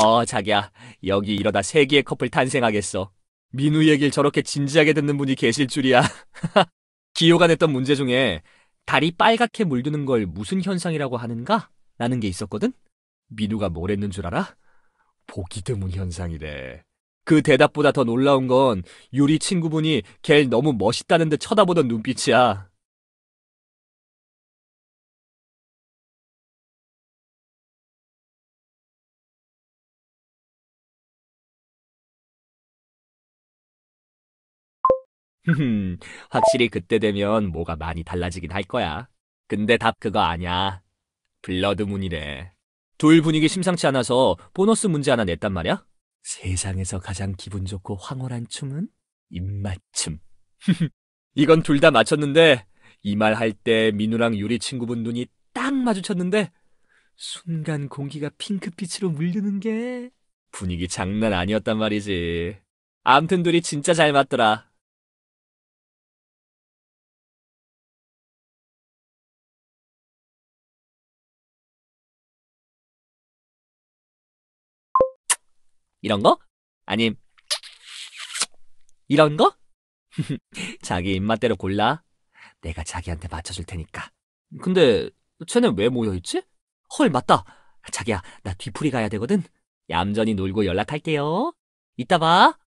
어, 자기야. 여기 이러다 세 개의 커플 탄생하겠어. 민우 얘길 저렇게 진지하게 듣는 분이 계실 줄이야. 기호가 냈던 문제 중에 달이 빨갛게 물드는 걸 무슨 현상이라고 하는가? 라는 게 있었거든? 민우가 뭘 했는 줄 알아? 보기 드문 현상이래. 그 대답보다 더 놀라운 건 유리 친구분이 걜 너무 멋있다는 듯 쳐다보던 눈빛이야. 확실히 그때 되면 뭐가 많이 달라지긴 할 거야. 근데 답 그거 아니야 블러드 문이래. 둘 분위기 심상치 않아서 보너스 문제 하나 냈단 말이야? 세상에서 가장 기분 좋고 황홀한 춤은 입맞춤. 이건 둘 다 맞췄는데 이 말 할 때 민우랑 유리 친구분 눈이 딱 마주쳤는데 순간 공기가 핑크빛으로 물드는 게 분위기 장난 아니었단 말이지. 암튼 둘이 진짜 잘 맞더라. 이런 거? 아님 이런 거? 자기 입맛대로 골라. 내가 자기한테 맞춰줄 테니까. 근데 쟤는왜 모여있지? 헐 맞다. 자기야 나 뒤풀이 가야 되거든. 얌전히 놀고 연락할게요. 이따 봐.